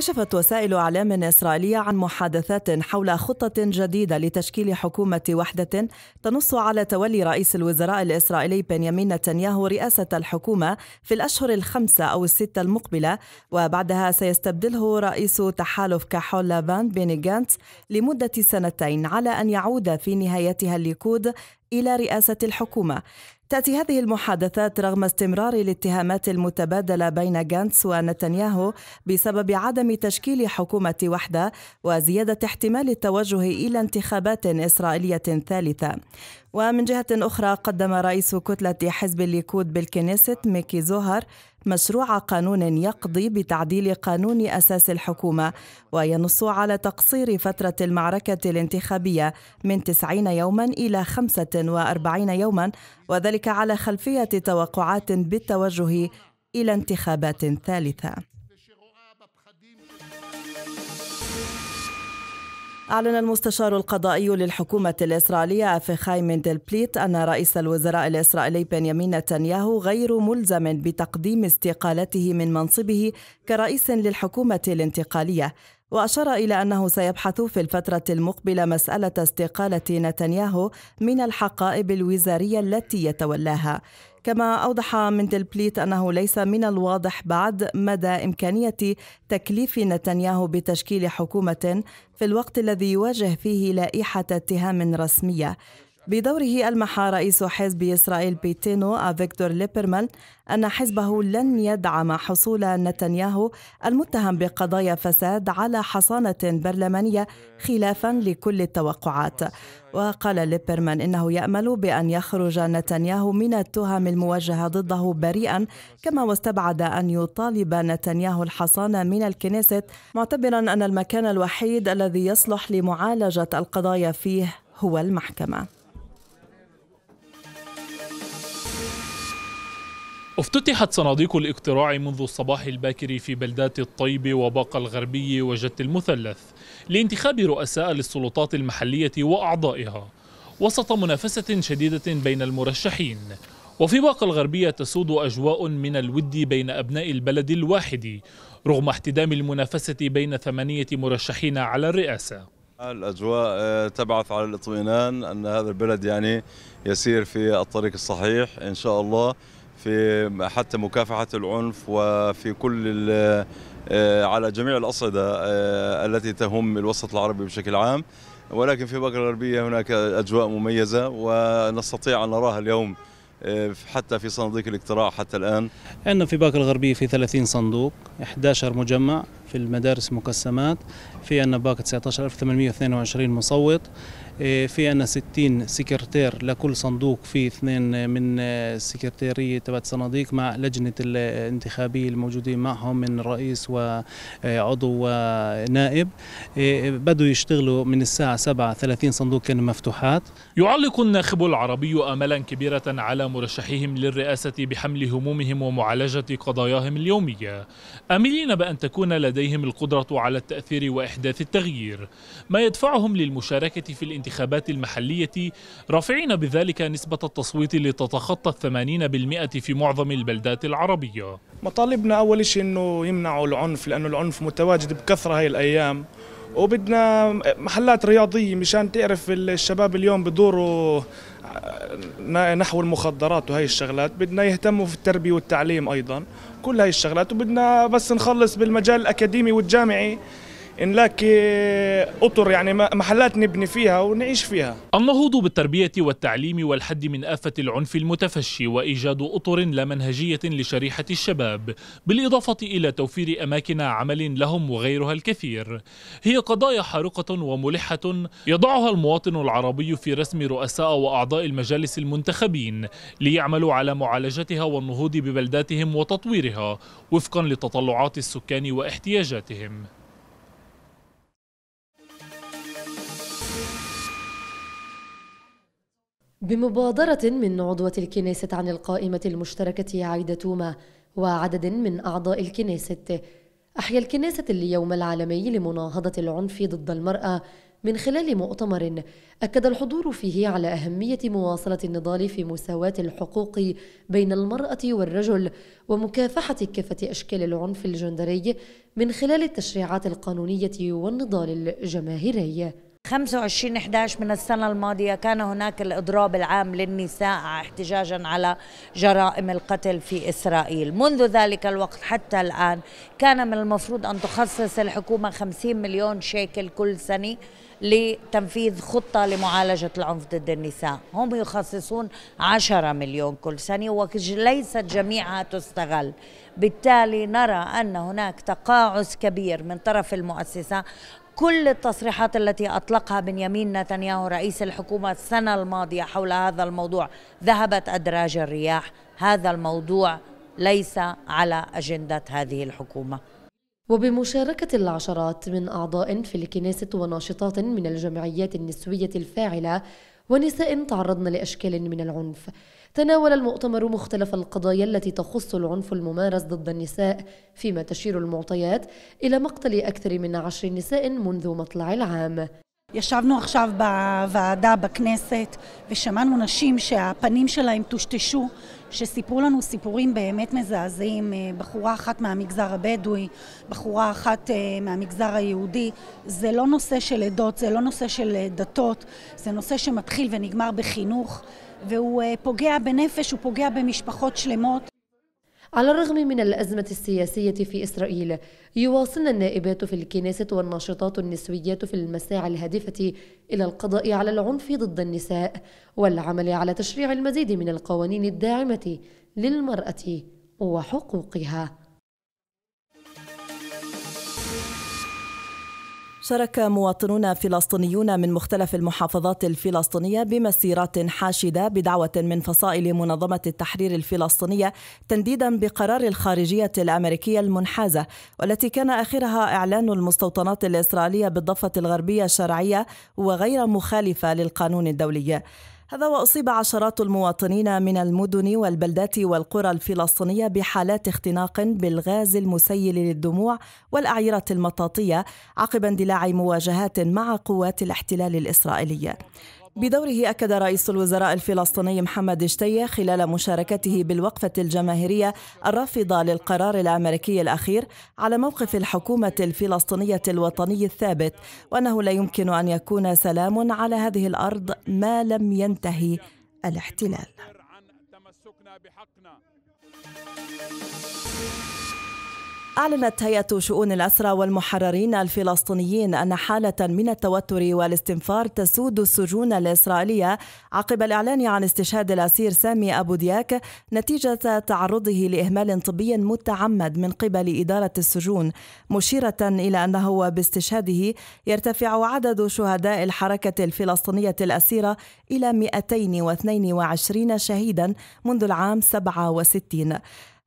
كشفت وسائل اعلام اسرائيليه عن محادثات حول خطه جديده لتشكيل حكومه وحده تنص على تولي رئيس الوزراء الاسرائيلي بنيامين نتنياهو رئاسه الحكومه في الاشهر الخمسه او السته المقبله وبعدها سيستبدله رئيس تحالف كحول لافان بيني جانتس لمده سنتين على ان يعود في نهايتها الليكود إلى رئاسة الحكومة تأتي هذه المحادثات رغم استمرار الاتهامات المتبادلة بين غانتس ونتنياهو بسبب عدم تشكيل حكومة وحدة وزيادة احتمال التوجه إلى انتخابات إسرائيلية ثالثة. ومن جهة أخرى قدم رئيس كتلة حزب الليكود بالكنيست ميكي زوهر مشروع قانون يقضي بتعديل قانون أساس الحكومة وينص على تقصير فترة المعركة الانتخابية من 90 يوما إلى 45 يوما وذلك على خلفية توقعات بالتوجه إلى انتخابات ثالثة أعلن المستشار القضائي للحكومة الإسرائيلية أفخايم دلبليت أن رئيس الوزراء الإسرائيلي بنيامين نتنياهو غير ملزم بتقديم استقالته من منصبه كرئيس للحكومة الانتقالية وأشار إلى أنه سيبحث في الفترة المقبلة مسألة استقالة نتنياهو من الحقائب الوزارية التي يتولاها كما أوضح من بليت أنه ليس من الواضح بعد مدى إمكانية تكليف نتنياهو بتشكيل حكومة في الوقت الذي يواجه فيه لائحة اتهام رسمية بدوره ألمح رئيس حزب إسرائيل بيتينو فيكتور ليبرمان أن حزبه لن يدعم حصول نتنياهو المتهم بقضايا فساد على حصانة برلمانية خلافا لكل التوقعات وقال ليبرمان إنه يأمل بأن يخرج نتنياهو من التهم الموجهة ضده بريئا كما واستبعد أن يطالب نتنياهو الحصانة من الكنيست معتبرا أن المكان الوحيد الذي يصلح لمعالجة القضايا فيه هو المحكمة افتتحت صناديق الاقتراع منذ الصباح الباكر في بلدات الطيب وباقة الغربي وجت المثلث لانتخاب رؤساء للسلطات المحلية وأعضائها وسط منافسة شديدة بين المرشحين وفي باقة الغربية تسود أجواء من الود بين أبناء البلد الواحد رغم احتدام المنافسة بين ثمانية مرشحين على الرئاسة الأجواء آه، تبعث على الاطمئنان أن هذا البلد يعني يسير في الطريق الصحيح إن شاء الله في حتى مكافحة العنف وفي كل آه، على جميع الأصعدة آه، التي تهم الوسط العربي بشكل عام ولكن في بكرة الغربية هناك أجواء مميزة ونستطيع أن نراها اليوم آه، حتى في صناديق الاقتراع حتى الآن عندنا في باكر الغربية في 30 صندوق 11 مجمع في المدارس مقسمات في عندنا باكر 19822 مصوت إيه، في عنا 60 سكرتير لكل صندوق في اثنين من السكرتيرية آه، تبعت صناديق مع لجنة آه، الانتخابية الموجودين معهم من رئيس وعضو آه، ونائب إيه، إيه، بدوا يشتغلوا من الساعة 7 30 صندوق كانوا مفتوحات يعلق الناخب العربي أملا كبيرة على مرشحيهم للرئاسة بحمل همومهم ومعالجة قضاياهم اليومية آملين بأن تكون لديهم القدرة على التأثير وإحداث التغيير ما يدفعهم للمشاركة في الانتخابات الانتخابات المحلية رافعين بذلك نسبة التصويت لتتخطى الثمانين بالمئة في معظم البلدات العربية مطالبنا أول شيء أنه يمنعوا العنف لأنه العنف متواجد بكثرة هاي الأيام وبدنا محلات رياضية مشان تعرف الشباب اليوم بدوروا آه، نحو المخدرات وهي الشغلات بدنا يهتموا في التربية والتعليم أيضا كل هاي الشغلات وبدنا بس نخلص بالمجال الأكاديمي والجامعي نلاقي أطر يعني محلات نبني فيها ونعيش فيها النهوض بالتربية والتعليم والحد من آفة العنف المتفشي وإيجاد أطر لا منهجية لشريحة الشباب بالإضافة إلى توفير أماكن عمل لهم وغيرها الكثير هي قضايا حارقة وملحة يضعها المواطن العربي في رسم رؤساء وأعضاء المجالس المنتخبين ليعملوا على معالجتها والنهوض ببلداتهم وتطويرها وفقا لتطلعات السكان واحتياجاتهم بمبادرة من عضوة الكنيسة عن القائمة المشتركة عايدة توما وعدد من أعضاء الكنيسة أحيا الكنيسة اليوم العالمي لمناهضة العنف ضد المرأة من خلال مؤتمر أكد الحضور فيه على أهمية مواصلة النضال في مساواة الحقوق بين المرأة والرجل ومكافحة كافة أشكال العنف الجندري من خلال التشريعات القانونية والنضال الجماهيري 25 11 من السنة الماضية كان هناك الإضراب العام للنساء احتجاجا على جرائم القتل في إسرائيل منذ ذلك الوقت حتى الآن كان من المفروض أن تخصص الحكومة 50 مليون شيكل كل سنة لتنفيذ خطة لمعالجة العنف ضد النساء هم يخصصون 10 مليون كل سنة وليست جميعها تستغل بالتالي نرى أن هناك تقاعس كبير من طرف المؤسسة كل التصريحات التي أطلقها بنيامين نتنياهو رئيس الحكومة السنة الماضية حول هذا الموضوع ذهبت أدراج الرياح هذا الموضوع ليس على أجندة هذه الحكومة وبمشاركة العشرات من أعضاء في الكنيسة وناشطات من الجمعيات النسوية الفاعلة ونساء تعرضن لأشكال من العنف تناول المؤتمر مختلف القضايا التي تخص العنف الممارس ضد النساء فيما تشير المعطيات إلى مقتل أكثر من عشر نساء منذ مطلع العام ישבנו עכשיו בוועדה בכנסת ושמענו נשים שהפנים שלהם טושטשו, שסיפרו לנו סיפורים באמת מזעזעים, אה, בחורה אחת מהמגזר הבדואי, בחורה אחת אה, מהמגזר היהודי. זה לא נושא של עדות, זה לא נושא של אה, דתות, זה נושא שמתחיל ונגמר בחינוך. והוא פוגע בנפש, הוא פוגע במשפחות שלמות. على الرغم من الأزمة السياسية في إسرائيل يواصلن النائبات في الكنيسة والناشطات النسويات في المساعي الهادفة إلى القضاء على العنف ضد النساء والعمل على تشريع المزيد من القوانين الداعمة للمرأة وحقوقها شارك مواطنون فلسطينيون من مختلف المحافظات الفلسطينية بمسيرات حاشدة بدعوة من فصائل منظمة التحرير الفلسطينية تنديدا بقرار الخارجية الأمريكية المنحازة والتي كان آخرها إعلان المستوطنات الإسرائيلية بالضفة الغربية الشرعية وغير مخالفة للقانون الدولي. هذا وأصيب عشرات المواطنين من المدن والبلدات والقرى الفلسطينية بحالات اختناق بالغاز المسيل للدموع والأعيرة المطاطية عقب اندلاع مواجهات مع قوات الاحتلال الإسرائيلي بدوره أكد رئيس الوزراء الفلسطيني محمد شتية خلال مشاركته بالوقفة الجماهيرية الرافضة للقرار الأمريكي الأخير على موقف الحكومة الفلسطينية الوطني الثابت وأنه لا يمكن أن يكون سلام على هذه الأرض ما لم ينتهي الاحتلال. أعلنت هيئة شؤون الأسرى والمحررين الفلسطينيين أن حالة من التوتر والاستنفار تسود السجون الإسرائيلية عقب الإعلان عن استشهاد الأسير سامي أبو دياك نتيجة تعرضه لإهمال طبي متعمد من قبل إدارة السجون مشيرة إلى أنه باستشهاده يرتفع عدد شهداء الحركة الفلسطينية الأسيرة إلى 222 شهيدا منذ العام 67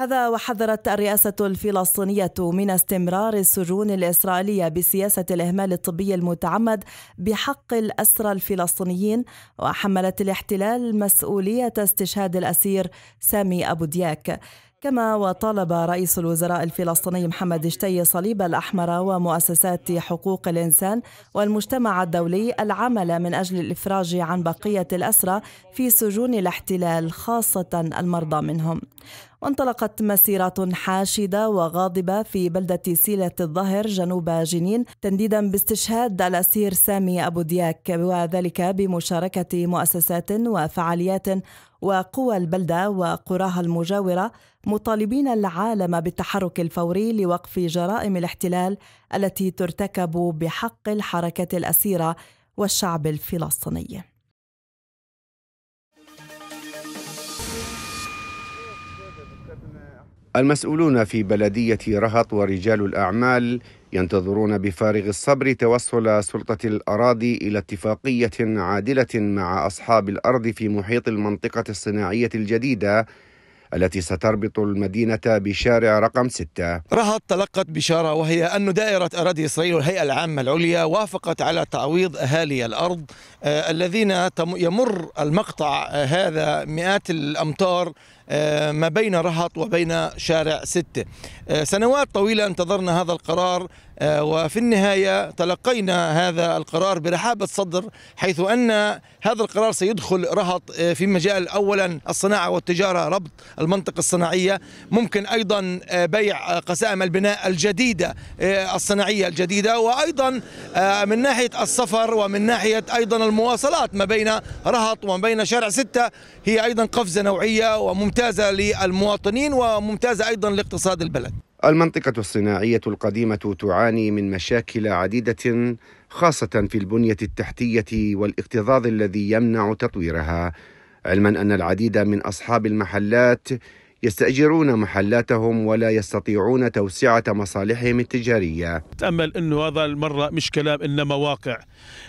هذا وحذرت الرئاسة الفلسطينية من استمرار السجون الإسرائيلية بسياسة الإهمال الطبي المتعمد بحق الأسرى الفلسطينيين وحملت الاحتلال مسؤولية استشهاد الأسير سامي أبو دياك كما وطالب رئيس الوزراء الفلسطيني محمد شتي صليب الأحمر ومؤسسات حقوق الإنسان والمجتمع الدولي العمل من أجل الإفراج عن بقية الأسرى في سجون الاحتلال خاصة المرضى منهم وانطلقت مسيرات حاشدة وغاضبة في بلدة سيلة الظهر جنوب جنين تنديدا باستشهاد الأسير سامي أبو دياك وذلك بمشاركة مؤسسات وفعاليات وقوى البلدة وقراها المجاورة مطالبين العالم بالتحرك الفوري لوقف جرائم الاحتلال التي ترتكب بحق الحركة الأسيرة والشعب الفلسطيني المسؤولون في بلدية رهط ورجال الأعمال ينتظرون بفارغ الصبر توصل سلطة الأراضي إلى اتفاقية عادلة مع أصحاب الأرض في محيط المنطقة الصناعية الجديدة التي ستربط المدينة بشارع رقم 6 رهط تلقت بشارة وهي أن دائرة أراضي إسرائيل والهيئة العامة العليا وافقت على تعويض أهالي الأرض آه، الذين يمر المقطع آه، هذا مئات الأمتار آه، ما بين رهط وبين شارع ستة سنوات طويلة انتظرنا هذا القرار آه، وفي النهاية تلقينا هذا القرار برحابة صدر حيث أن هذا القرار سيدخل رهط آه، في مجال أولا الصناعة والتجارة ربط المنطقة الصناعية ممكن أيضا آه، بيع قسائم البناء الجديدة الصناعية الجديدة وأيضا من ناحية السفر ومن ناحية أيضا المواصلات ما بين رهط وما بين شارع ستة هي أيضا قفزة نوعية وممتازة للمواطنين وممتازة أيضا لاقتصاد البلد المنطقة الصناعية القديمة تعاني من مشاكل عديدة خاصة في البنية التحتية والاكتظاظ الذي يمنع تطويرها، علما أن العديد من أصحاب المحلات يستأجرون محلاتهم ولا يستطيعون توسعة مصالحهم التجارية تأمل أنه هذا المرة مش كلام إنما واقع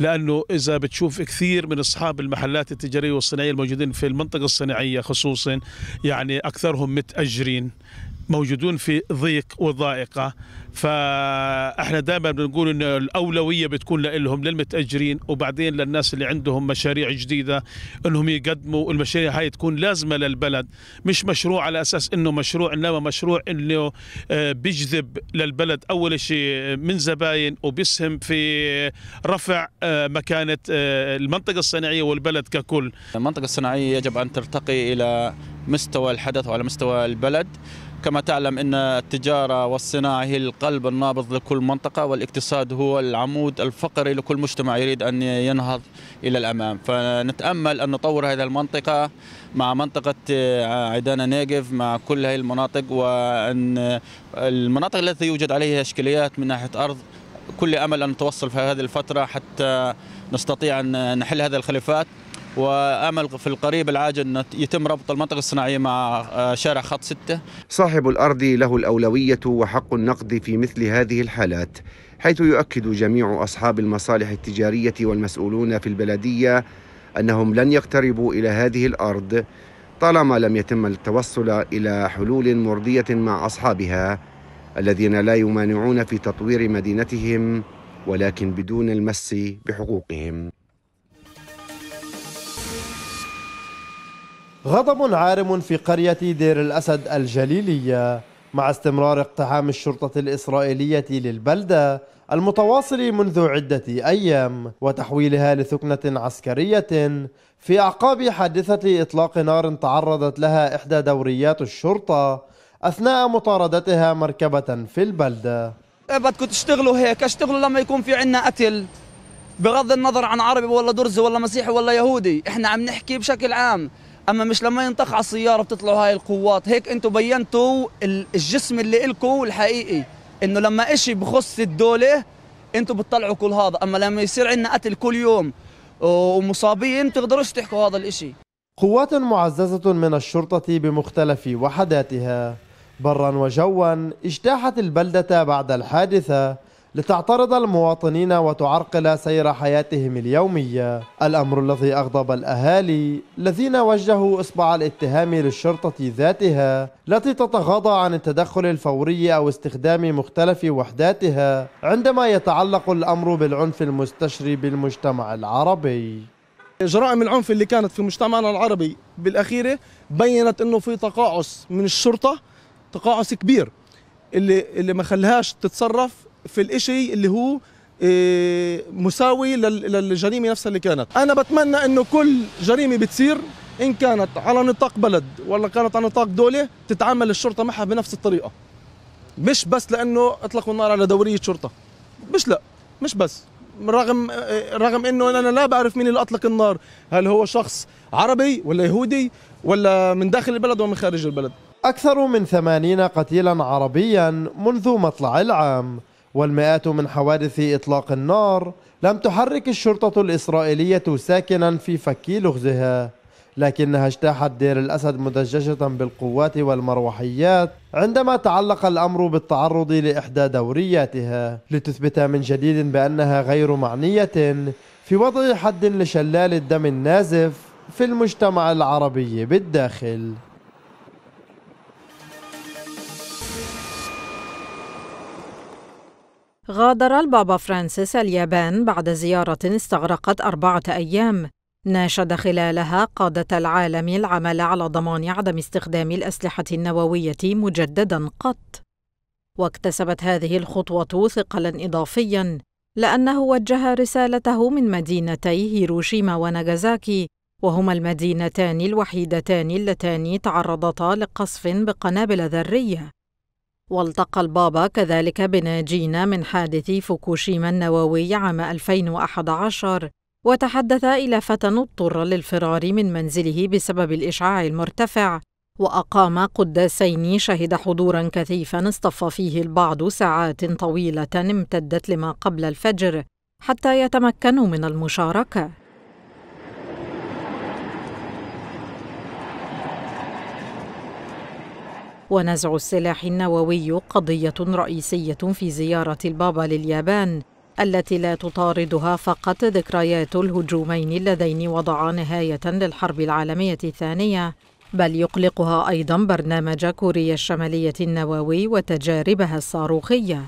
لأنه إذا بتشوف كثير من أصحاب المحلات التجارية والصناعية الموجودين في المنطقة الصناعية خصوصا يعني أكثرهم متأجرين موجودون في ضيق وضائقة فاحنا دائما بنقول ان الاولويه بتكون لهم للمتاجرين وبعدين للناس اللي عندهم مشاريع جديده انهم يقدموا المشاريع هاي تكون لازمه للبلد مش مشروع على اساس انه مشروع انما مشروع انه آه، بيجذب للبلد اول شيء آه، من زباين وبيسهم في رفع آه، مكانه المنطقه الصناعيه والبلد ككل. المنطقه الصناعيه يجب ان ترتقي الى مستوى الحدث وعلى مستوى البلد كما تعلم أن التجارة والصناعة هي القلب النابض لكل منطقة والاقتصاد هو العمود الفقري لكل مجتمع يريد أن ينهض إلى الأمام فنتأمل أن نطور هذه المنطقة مع منطقة آه، عيدانا نيجف مع كل هذه المناطق وأن المناطق التي يوجد عليها إشكاليات من ناحية أرض كل أمل أن نتوصل في هذه الفترة حتى نستطيع أن نحل هذه الخلافات وامل في القريب العاجل ان يتم ربط المنطقه الصناعيه مع آه، شارع خط 6 صاحب الارض له الاولويه وحق النقد في مثل هذه الحالات حيث يؤكد جميع اصحاب المصالح التجاريه والمسؤولون في البلديه انهم لن يقتربوا الى هذه الارض طالما لم يتم التوصل الى حلول مرضيه مع اصحابها الذين لا يمانعون في تطوير مدينتهم ولكن بدون المس بحقوقهم غضب عارم في قرية دير الأسد الجليلية مع استمرار اقتحام الشرطة الإسرائيلية للبلدة المتواصل منذ عدة أيام وتحويلها لثكنة عسكرية في أعقاب حادثة إطلاق نار تعرضت لها إحدى دوريات الشرطة أثناء مطاردتها مركبة في البلدة بدكم تشتغلوا هيك اشتغلوا لما يكون في عنا قتل بغض النظر عن عربي ولا درزي ولا مسيحي ولا يهودي احنا عم نحكي بشكل عام اما مش لما ينطخ على السياره بتطلعوا هاي القوات هيك انتم بينتوا الجسم اللي لكم الحقيقي انه لما إشي بخص الدوله انتم بتطلعوا كل هذا اما لما يصير عندنا قتل كل يوم ومصابين بتقدروش تحكوا هذا الإشي قوات معززة من الشرطة بمختلف وحداتها برا وجوا اجتاحت البلدة بعد الحادثة لتعترض المواطنين وتعرقل سير حياتهم اليومية الأمر الذي أغضب الأهالي الذين وجهوا إصبع الاتهام للشرطة ذاتها التي تتغاضى عن التدخل الفوري أو استخدام مختلف وحداتها عندما يتعلق الأمر بالعنف المستشري بالمجتمع العربي جرائم العنف اللي كانت في مجتمعنا العربي بالأخيرة بينت أنه في تقاعس من الشرطة تقاعس كبير اللي اللي ما خلاهاش تتصرف في الإشي اللي هو آه، مساوي للجريمه نفسها اللي كانت انا بتمنى انه كل جريمه بتصير ان كانت على نطاق بلد ولا كانت على نطاق دوله تتعامل الشرطه معها بنفس الطريقه مش بس لانه اطلقوا النار على دوريه شرطه مش لا مش بس رغم آه، رغم انه انا لا بعرف مين اللي اطلق النار هل هو شخص عربي ولا يهودي ولا من داخل البلد ولا من خارج البلد اكثر من 80 قتيلا عربيا منذ مطلع العام والمئات من حوادث إطلاق النار لم تحرك الشرطة الإسرائيلية ساكنا في فك لغزها لكنها اجتاحت دير الأسد مدججة بالقوات والمروحيات عندما تعلق الأمر بالتعرض لإحدى دورياتها لتثبت من جديد بأنها غير معنية في وضع حد لشلال الدم النازف في المجتمع العربي بالداخل غادر البابا فرانسيس اليابان بعد زيارة استغرقت أربعة أيام ناشد خلالها قادة العالم العمل على ضمان عدم استخدام الأسلحة النووية مجددا قط واكتسبت هذه الخطوة ثقلا إضافيا لأنه وجه رسالته من مدينتي هيروشيما وناغازاكي وهما المدينتان الوحيدتان اللتان تعرضتا لقصف بقنابل ذرية والتقى البابا كذلك بناجين من حادث فوكوشيما النووي عام 2011 وتحدث إلى فتى اضطر للفرار من منزله بسبب الإشعاع المرتفع وأقام قداسين شهد حضورا كثيفا اصطف فيه البعض ساعات طويلة امتدت لما قبل الفجر حتى يتمكنوا من المشاركة ونزع السلاح النووي قضية رئيسية في زيارة البابا لليابان التي لا تطاردها فقط ذكريات الهجومين اللذين وضعا نهاية للحرب العالمية الثانية بل يقلقها أيضا برنامج كوريا الشمالية النووي وتجاربها الصاروخية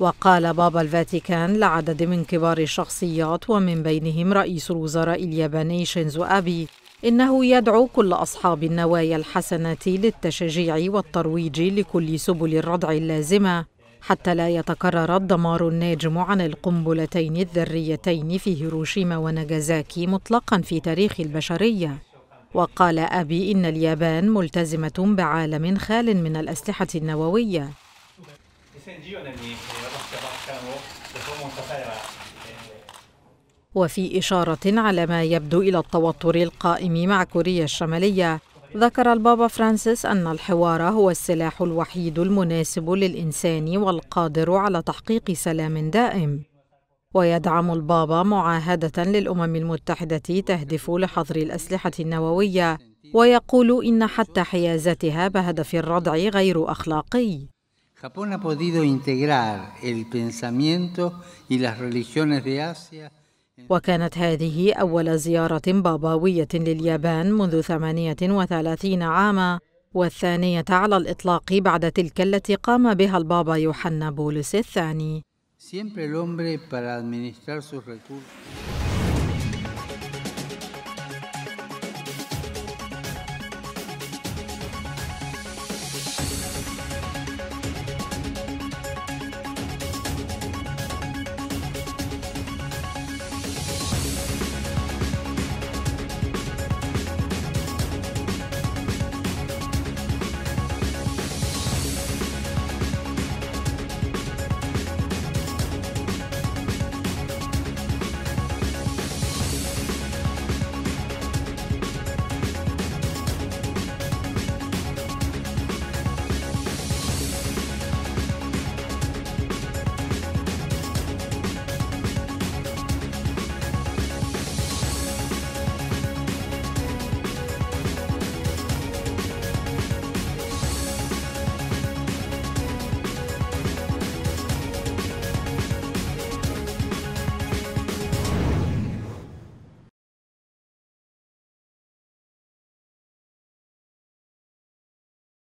وقال بابا الفاتيكان لعدد من كبار الشخصيات ومن بينهم رئيس الوزراء الياباني شينزو أبي إنه يدعو كل أصحاب النوايا الحسنة للتشجيع والترويج لكل سبل الردع اللازمة حتى لا يتكرر الدمار الناجم عن القنبلتين الذريتين في هيروشيما وناجازاكي مطلقا في تاريخ البشرية وقال أبي إن اليابان ملتزمة بعالم خال من الأسلحة النووية وفي إشارة على ما يبدو إلى التوتر القائم مع كوريا الشمالية ذكر البابا فرانسيس أن الحوار هو السلاح الوحيد المناسب للإنسان والقادر على تحقيق سلام دائم ويدعم البابا معاهدة للأمم المتحدة تهدف لحظر الأسلحة النووية ويقول إن حتى حيازتها بهدف الردع غير أخلاقي Japón podido integrar el pensamiento y las religiones de وكانت هذه أول زيارة باباوية لليابان منذ 38 عاما والثانية على الإطلاق بعد تلك التي قام بها البابا يوحنا بولس الثاني